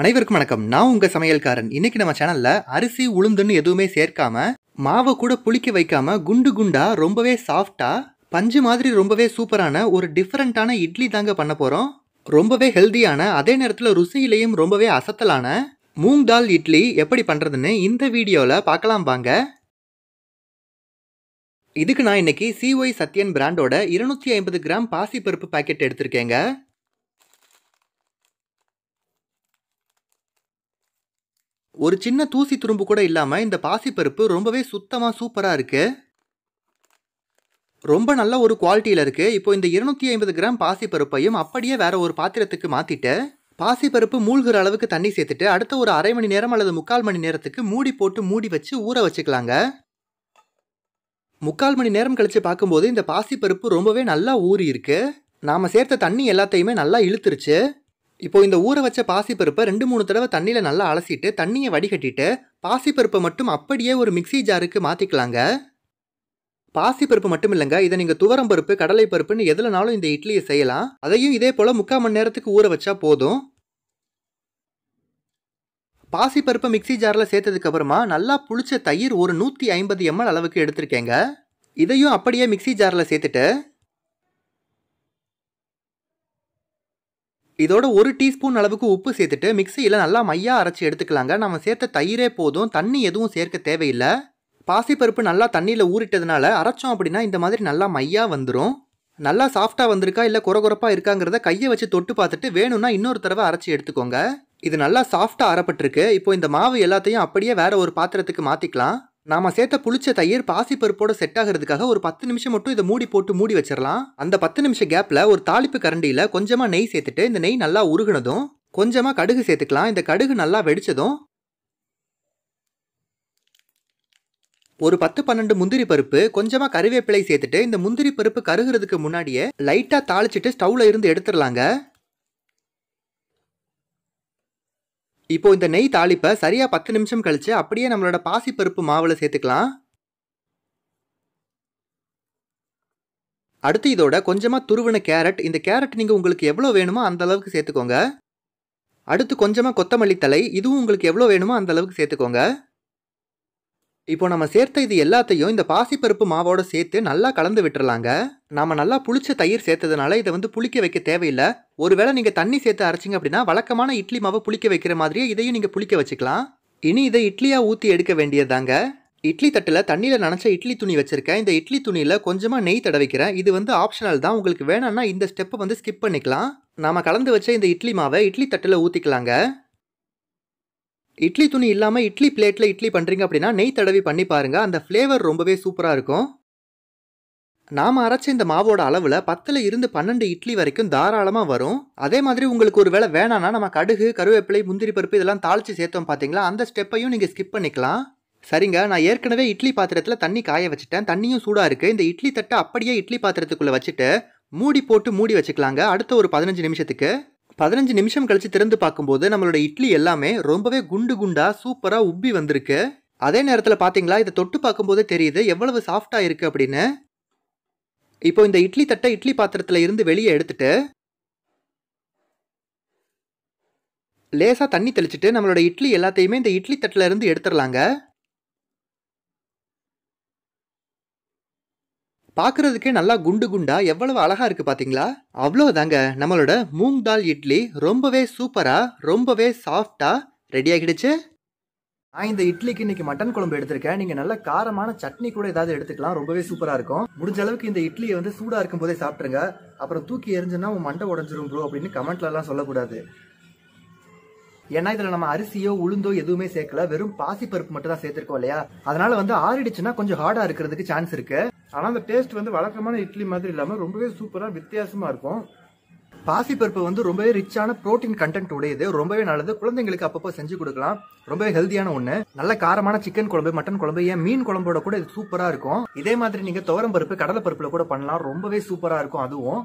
அனைவருக்கும் வணக்கம் நான் உங்கள் சமையல்காரன் இன்னைக்கு நம்ம சேனலில் அரிசி உளுந்துன்னு எதுவுமே சேர்க்காம மாவை கூட புளிக்க வைக்காம குண்டு குண்டா ரொம்பவே சாஃப்டா பஞ்சு மாதிரி ரொம்பவே சூப்பரான ஒரு டிஃப்ரெண்ட்டான இட்லி தாங்க பண்ண போகிறோம் ரொம்பவே ஹெல்த்தியான அதே நேரத்தில் ருசியிலையும் ரொம்பவே அசத்தலான மூங் தால் இட்லி எப்படி பண்ணுறதுன்னு இந்த வீடியோவில் பார்க்கலாம் வாங்க இதுக்கு நான் இன்னைக்கு சிஒய் சத்யன் பிராண்டோட இருநூற்றி ஐம்பது கிராம் பாசிப்பருப்பு பாக்கெட் எடுத்திருக்கேங்க ஒரு சின்ன தூசி துரும்பு கூட இல்லாமல் இந்த பாசிப்பருப்பு ரொம்பவே சுத்தமாக சூப்பராக இருக்குது ரொம்ப நல்ல ஒரு குவாலிட்டியில் இருக்குது இப்போ இந்த இருநூற்றி ஐம்பது கிராம் பாசிப்பருப்பையும் அப்படியே வேற ஒரு பாத்திரத்துக்கு மாற்றிட்டு பாசிப்பருப்பு மூழ்கிற அளவுக்கு தண்ணி சேர்த்துட்டு அடுத்த ஒரு அரை மணி நேரம் அல்லது முக்கால் மணி நேரத்துக்கு மூடி போட்டு மூடி வச்சு ஊற வச்சுக்கலாங்க முக்கால் மணி நேரம் கழித்து பார்க்கும்போது இந்த பாசிப்பருப்பு ரொம்பவே நல்லா ஊறி இருக்குது நாம் சேர்த்த தண்ணி எல்லாத்தையுமே நல்லா இழுத்துருச்சு இப்போ இந்த ஊற வச்ச பாசிப்பருப்பை ரெண்டு மூணு தடவை தண்ணியில் நல்லா அலசிட்டு தண்ணியை வடிகட்டிட்டு பாசிப்பருப்பை மட்டும் அப்படியே ஒரு மிக்சி ஜாருக்கு மாற்றிக்கலாங்க பாசிப்பருப்பு மட்டும் இல்லைங்க இதை நீங்கள் துவரம் பருப்பு கடலை பருப்புன்னு எதுலனாலும் இந்த இட்லியை செய்யலாம் அதையும் இதே போல் முக்கால் மணி நேரத்துக்கு ஊற வச்சா போதும் பாசிப்பருப்பை மிக்சி ஜாரில் சேர்த்ததுக்கப்புறமா நல்லா புளிச்ச தயிர் ஒரு நூற்றி ஐம்பது எம்எல் அளவுக்கு எடுத்திருக்கேங்க இதையும் அப்படியே மிக்சி ஜாரில் சேர்த்துட்டு இதோட ஒரு டீஸ்பூன் அளவுக்கு உப்பு சேர்த்துட்டு மிக்சியில் நல்லா மையாக அரைச்சி எடுத்துக்கலாங்க நம்ம சேர்த்த தயிரே போதும் தண்ணி எதுவும் சேர்க்க தேவையில்லை பாசிப்பருப்பு நல்லா தண்ணியில் ஊறிட்டதுனால அரைச்சோம் அப்படின்னா இந்த மாதிரி நல்லா மையாக வந்துடும் நல்லா சாஃப்டாக வந்திருக்கா இல்லை குறகுறப்பாக இருக்காங்கிறத கையை வச்சு தொட்டு பார்த்துட்டு வேணும்னா இன்னொரு தடவை அரைச்சி எடுத்துக்கோங்க இது நல்லா சாஃப்டாக அறப்பட்டிருக்கு இப்போ இந்த மாவு எல்லாத்தையும் அப்படியே வேற ஒரு பாத்திரத்துக்கு மாற்றிக்கலாம் நாம சேர்த்த புளிச்ச தயிர் பருப்போட செட் ஆகிறதுக்காக ஒரு பத்து நிமிஷம் மட்டும் இதை மூடி போட்டு மூடி வச்சிடலாம் அந்த பத்து நிமிஷம் கேப்பில் ஒரு தாளிப்பு கரண்டியில் கொஞ்சமாக நெய் சேர்த்துட்டு இந்த நெய் நல்லா உருகுனதும் கொஞ்சமாக கடுகு சேர்த்துக்கலாம் இந்த கடுகு நல்லா வெடிச்சதும் ஒரு பத்து பன்னெண்டு முந்திரி பருப்பு கொஞ்சமாக கருவேப்பிலை சேர்த்துட்டு இந்த முந்திரி பருப்பு கருகிறதுக்கு முன்னாடியே லைட்டாக தாளிச்சிட்டு ஸ்டவ்ல இருந்து எடுத்துடலாங்க இப்போ இந்த நெய் தாளிப்பை சரியாக பத்து நிமிஷம் கழித்து அப்படியே நம்மளோட பாசிப்பருப்பு மாவில் சேர்த்துக்கலாம் அடுத்து இதோட கொஞ்சமாக துருவின கேரட் இந்த கேரட் நீங்கள் உங்களுக்கு எவ்வளோ வேணுமோ அந்த அளவுக்கு சேர்த்துக்கோங்க அடுத்து கொஞ்சமாக கொத்தமல்லி தலை இதுவும் உங்களுக்கு எவ்வளோ வேணுமோ அந்த அளவுக்கு சேர்த்துக்கோங்க இப்போ நம்ம சேர்த்த இது எல்லாத்தையும் இந்த பாசிப்பருப்பு மாவோட சேர்த்து நல்லா கலந்து விட்டுறலாங்க நம்ம நல்லா புளிச்ச தயிர் சேர்த்ததுனால இதை வந்து புளிக்க வைக்க தேவையில்லை ஒருவேளை நீங்கள் தண்ணி சேர்த்து அரைச்சிங்க அப்படின்னா வழக்கமான இட்லி மாவை புளிக்க வைக்கிற மாதிரியே இதையும் நீங்கள் புளிக்க வச்சுக்கலாம் இனி இதை இட்லியாக ஊற்றி எடுக்க வேண்டியதாங்க இட்லி தட்டில் தண்ணியில் நினச்ச இட்லி துணி வச்சுருக்கேன் இந்த இட்லி துணியில் கொஞ்சமாக நெய் தடவிக்கிறேன் இது வந்து ஆப்ஷனல் தான் உங்களுக்கு வேணும்னா இந்த ஸ்டெப்பை வந்து ஸ்கிப் பண்ணிக்கலாம் நாம் கலந்து வச்ச இந்த இட்லி மாவை இட்லி தட்டில் ஊற்றிக்கலாங்க இட்லி துணி இல்லாமல் இட்லி பிளேட்டில் இட்லி பண்ணுறீங்க அப்படின்னா நெய் தடவி பண்ணி பாருங்கள் அந்த ஃப்ளேவர் ரொம்பவே சூப்பராக இருக்கும் நாம் அரைச்ச இந்த மாவோட அளவில் பத்தில் இருந்து பன்னெண்டு இட்லி வரைக்கும் தாராளமாக வரும் அதே மாதிரி உங்களுக்கு ஒரு வேளை வேணான்னா நம்ம கடுகு கருவேப்பிலை முந்திரி பருப்பு இதெல்லாம் தாளித்து சேர்த்தோம் பார்த்தீங்களா அந்த ஸ்டெப்பையும் நீங்கள் ஸ்கிப் பண்ணிக்கலாம் சரிங்க நான் ஏற்கனவே இட்லி பாத்திரத்தில் தண்ணி காய வச்சுட்டேன் தண்ணியும் சூடாக இருக்குது இந்த இட்லி தட்டை அப்படியே இட்லி பாத்திரத்துக்குள்ளே வச்சுட்டு மூடி போட்டு மூடி வச்சுக்கலாங்க அடுத்த ஒரு பதினஞ்சு நிமிஷத்துக்கு பதினஞ்சு நிமிஷம் கழிச்சு திறந்து பார்க்கும்போது நம்மளோட இட்லி எல்லாமே ரொம்பவே குண்டு குண்டாக சூப்பராக உப்பி வந்திருக்கு அதே நேரத்தில் பார்த்தீங்களா இதை தொட்டு பார்க்கும்போதே தெரியுது எவ்வளவு சாஃப்டாக இருக்கு அப்படின்னு இப்போ இந்த இட்லி தட்டை இட்லி பாத்திரத்தில் இருந்து வெளியே எடுத்துட்டு லேசாக தண்ணி தெளிச்சுட்டு நம்மளோட இட்லி எல்லாத்தையுமே இந்த இட்லி தட்டில் இருந்து எடுத்துடலாங்க பார்க்குறதுக்கே நல்லா குண்டு குண்டா எவ்வளவு அழகாக இருக்குது பார்த்தீங்களா அவ்வளோதாங்க நம்மளோட மூங் தால் இட்லி ரொம்பவே சூப்பராக ரொம்பவே சாஃப்டா ரெடி ஆகிடுச்சு நான் இந்த இட்லிக்கு இன்னைக்கு மட்டன் குழம்பு எடுத்திருக்கேன் நீங்க நல்ல காரமான சட்னி கூட ஏதாவது எடுத்துக்கலாம் ரொம்பவே சூப்பரா இருக்கும் முடிஞ்ச அளவுக்கு இந்த இட்லியை வந்து சூடா இருக்கும் போதே சாப்பிட்டுருங்க அப்புறம் தூக்கி எரிஞ்சுன்னா உன் மண்டை உடஞ்சிரும் ப்ரோ அப்படின்னு கமெண்ட்ல எல்லாம் சொல்லக்கூடாது ஏன்னா இதுல நம்ம அரிசியோ உளுந்தோ எதுவுமே சேர்க்கல வெறும் பாசிப்பருப்பு மட்டும் தான் சேர்த்திருக்கோம் இல்லையா அதனால வந்து ஆறிடுச்சுன்னா கொஞ்சம் ஹார்டா இருக்கிறதுக்கு சான்ஸ் இருக்கு ஆனால் அந்த டேஸ்ட் வந்து வழக்கமான இட்லி மாதிரி இல்லாமல் ரொம்பவே சூப்பராக வித்தியாசமாக இருக்கும் பாசி பருப்பு வந்து ரொம்பவே ரிச்சான ப்ரோட்டீன் கண்டென்ட் உடையது ரொம்பவே நல்லது குழந்தைங்களுக்கு அப்பப்போ செஞ்சு கொடுக்கலாம் ரொம்பவே ஹெல்த்தியான ஒன்று நல்ல காரமான சிக்கன் குழம்பு மட்டன் குழம்பு ஏன் மீன் குழம்போட கூட இது சூப்பராக இருக்கும் இதே மாதிரி நீங்கள் துவரம் பருப்பு கடலை பருப்பில் கூட பண்ணலாம் ரொம்பவே சூப்பராக இருக்கும் அதுவும்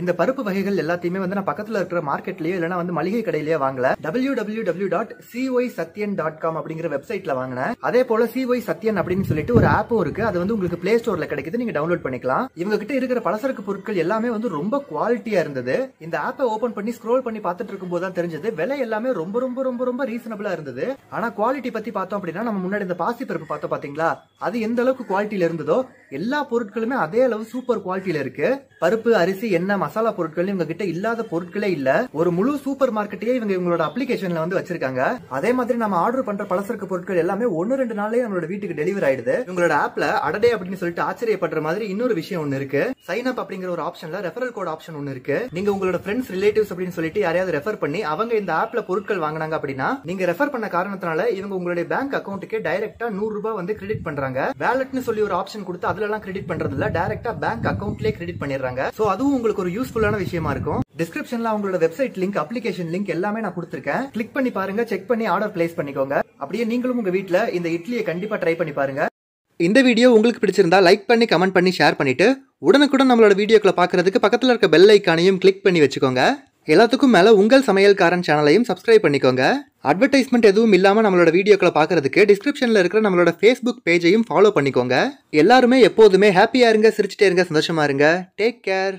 இந்த பருப்பு வகைகள் எல்லாத்தையுமே வந்து நான் பக்கத்தில் இருக்கிற மார்க்கெட்லயோ இல்லனா வந்து மளிகை கடையிலேயே வாங்கல W W W dot C Y Sathyan dot com அப்படிங்கிற வெப்சைட்ல வாங்கினேன் அதே போல சிஒய் சத்யன் அப்படின்னு சொல்லிட்டு ஒரு ஆப்பும் இருக்கு அது வந்து உங்களுக்கு பிளே ஸ்டோர்ல கிடைக்குது நீங்க டவுன்லோட் பண்ணிக்கலாம் இவங்க கிட்ட இருக்கிற பலசரக்கு பொருட்கள் எல்லாமே வந்து ரொம்ப குவாலிட்டியா இருந்தது இந்த ஆப்பை ஓபன் பண்ணி ஸ்க்ரோல் பண்ணி பார்த்துட்டு இருக்கும் போது தான் தெரிஞ்சது விலை எல்லாமே ரொம்ப ரொம்ப ரொம்ப ரொம்ப ரீசனபிளா இருந்தது ஆனா குவாலிட்டி பத்தி பார்த்தோம் அப்படின்னா நம்ம முன்னாடி இந்த பாசி பருப்பு பார்த்தோம் பாத்தீங்களா அது எந்த அளவுக்கு குவாலிட்டியில இருந்ததோ எல்லா பொருட்களுமே அதே அளவு சூப்பர் குவாலிட்டியில இருக்கு பருப்பு அரிசி என்ன மசாலா பொருட்கள் இவங்க கிட்ட இல்லாத பொருட்களே இல்ல ஒரு முழு சூப்பர் மார்க்கெட்டையே இவங்க இவங்களோட அப்ளிகேஷன்ல வந்து வச்சிருக்காங்க அதே மாதிரி நம்ம ஆர்டர் பண்ற பலசரக்கு பொருட்கள் எல்லாமே ஒன்னு ரெண்டு நாளே நம்மளோட வீட்டுக்கு டெலிவரி ஆயிடுது இவங்களோட ஆப்ல அடடே அப்படின்னு சொல்லிட்டு ஆச்சரியப்படுற மாதிரி இன்னொரு விஷயம் ஒன்னு இருக்கு சைன் அப் அப்படிங்கிற ஒரு ஆப்ஷன்ல ரெஃபரல் கோட் ஆப்ஷன் ஒன்னு இருக்கு நீங்க உங்களோட ஃப்ரெண்ட்ஸ் ரிலேட்டிவ்ஸ் அப்படின்னு சொல்லிட்டு யாரையாவது ரெஃபர் பண்ணி அவங்க இந்த ஆப்ல பொருட்கள் வாங்கினாங்க அப்படின்னா நீங்க ரெஃபர் பண்ண காரணத்தினால இவங்க உங்களுடைய பேங்க் அக்கௌண்ட்டுக்கு டைரக்டா நூறு ரூபாய் வந்து கிரெடிட் பண்றாங்க வேலட்னு சொல்லி ஒரு ஆப்ஷன் கொடுத்து அதுல எல்லாம் கிரெடிட் பண்றது இல்ல டைரக்டா பேங்க் அக்கௌண்ட்லயே கிரெடிட் பண்ணிடுறாங்க சோ அதுவும் உங்களுக்கு ஒரு யூஸ்ஃபுல்லான விஷயமா இருக்கும் டிஸ்கிரிப்ஷன்ல அவங்களோட வெப்சைட் லிங்க் அப்ளிகேஷன் லிங்க் எல்லாமே நான் கொடுத்துருக்கேன் கிளிக் பண்ணி பாருங்க செக் பண்ணி ஆர்டர் பிளேஸ் பண்ணிக்கோங்க அப்படியே நீங்களும் உங்க வீட்டுல இந்த இட்லியை கண்டிப்பா ட்ரை பண்ணி பாருங்க இந்த வீடியோ உங்களுக்கு பிடிச்சிருந்தா லைக் பண்ணி கமெண்ட் பண்ணி ஷேர் பண்ணிட்டு உடனுக்குடன் நம்மளோட வீடியோக்களை பார்க்கறதுக்கு பக்கத்தில் இருக்க பெல் ஐக்கானையும் கிளிக் பண்ணி வச்சுக்கோங்க எல்லாத்துக்கும் மேலே உங்கள் சமையல்காரன் சேனலையும் சப்ஸ்கிரைப் பண்ணிக்கோங்க அட்வர்டைஸ்மெண்ட் எதுவும் இல்லாமல் நம்மளோட வீடியோக்களை பார்க்கறதுக்கு டிஸ்கிரிப்ஷன்ல இருக்கிற நம்மளோட ஃபேஸ்புக் பேஜையும் ஃபாலோ பண்ணிக்கோங்க எல்லாருமே எப்போதுமே ஹாப்பியாக இருங்க சிரிச்சிட்டே இருங்க சந்தோஷமா இருங்க டேக் கேர்